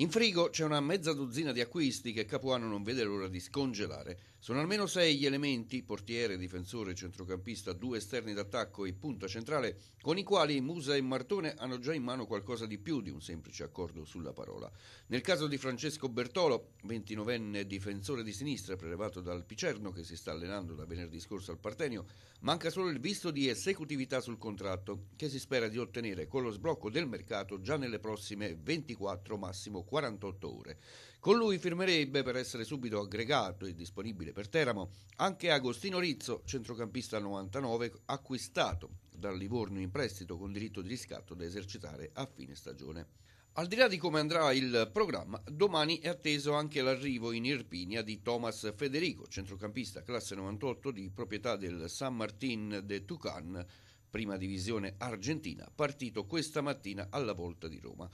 In frigo c'è una mezza dozzina di acquisti che Capuano non vede l'ora di scongelare. Sono almeno sei gli elementi, portiere, difensore, centrocampista, due esterni d'attacco e punta centrale, con i quali Musa e Martone hanno già in mano qualcosa di più di un semplice accordo sulla parola. Nel caso di Francesco Bertolo, 29enne difensore di sinistra prelevato dal Picerno che si sta allenando da venerdì scorso al Partenio, manca solo il visto di esecutività sul contratto, che si spera di ottenere con lo sblocco del mercato già nelle prossime 24 massimo 48 ore. Con lui firmerebbe, per essere subito aggregato e disponibile per Teramo, anche Agostino Rizzo, centrocampista 99, acquistato dal Livorno in prestito con diritto di riscatto da esercitare a fine stagione. Al di là di come andrà il programma, domani è atteso anche l'arrivo in Irpinia di Thomas Federico, centrocampista classe 98 di proprietà del San Martín de Tucan, prima divisione argentina, partito questa mattina alla volta di Roma.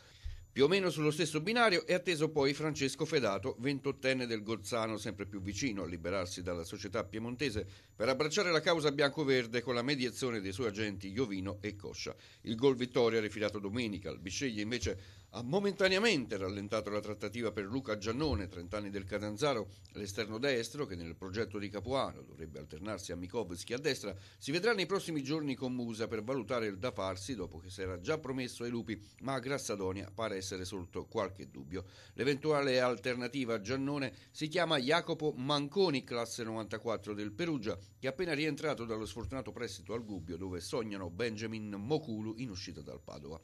Più o meno sullo stesso binario è atteso poi Francesco Fedato, ventottenne del Gozzano, sempre più vicino a liberarsi dalla società piemontese, per abbracciare la causa bianco-verde con la mediazione dei suoi agenti Iovino e Coscia. Il gol vittoria rifilato domenica, il Bisceglie invece ha momentaneamente rallentato la trattativa per Luca Giannone, 30 anni del Catanzaro, all'esterno destro che nel progetto di Capuano dovrebbe alternarsi a Mikovski a destra, si vedrà nei prossimi giorni con Musa per valutare il da farsi dopo che si era già promesso ai lupi, ma a Grassadonia pare essere sotto qualche dubbio. L'eventuale alternativa a Giannone si chiama Jacopo Manconi, classe 94 del Perugia, che è appena rientrato dallo sfortunato prestito al Gubbio dove sognano Benjamin Mokulu in uscita dal Padova.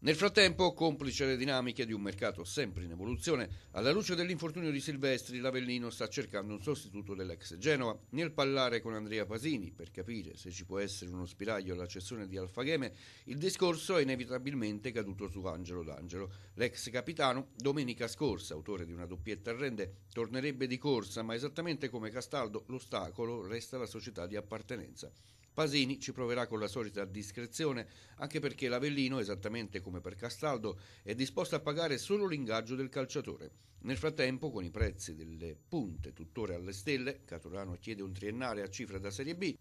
Nel frattempo, complice le dinamiche di un mercato sempre in evoluzione, alla luce dell'infortunio di Silvestri, l'Avellino sta cercando un sostituto dell'ex Genova. Nel parlare con Andrea Pasini, per capire se ci può essere uno spiraglio alla cessione di Alfageme, il discorso è inevitabilmente caduto su Angelo D'Angelo. L'ex capitano, domenica scorsa, autore di una doppietta arrende, tornerebbe di corsa, ma esattamente come Castaldo, l'ostacolo resta la società di appartenenza. Pasini ci proverà con la solita discrezione, anche perché l'Avellino, esattamente come per Castaldo, è disposto a pagare solo l'ingaggio del calciatore. Nel frattempo, con i prezzi delle punte tuttora alle stelle, Caturano chiede un triennale a cifra da Serie B,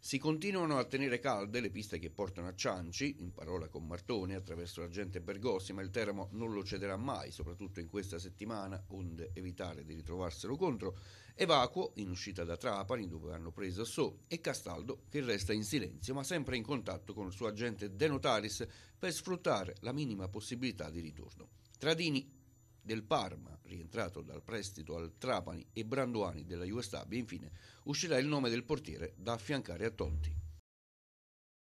si continuano a tenere calde le piste che portano a Cianci, in parola con Martone, attraverso l'agente Bergossi, ma il Teramo non lo cederà mai, soprattutto in questa settimana, onde evitare di ritrovarselo contro. Evacuo, in uscita da Trapani, dove hanno preso So, e Castaldo, che resta in silenzio, ma sempre in contatto con il suo agente De Notaris per sfruttare la minima possibilità di ritorno. Tradini del Parma, rientrato dal prestito al Trapani, e Branduani della Juve Stabia, infine, uscirà il nome del portiere da affiancare a Tonti.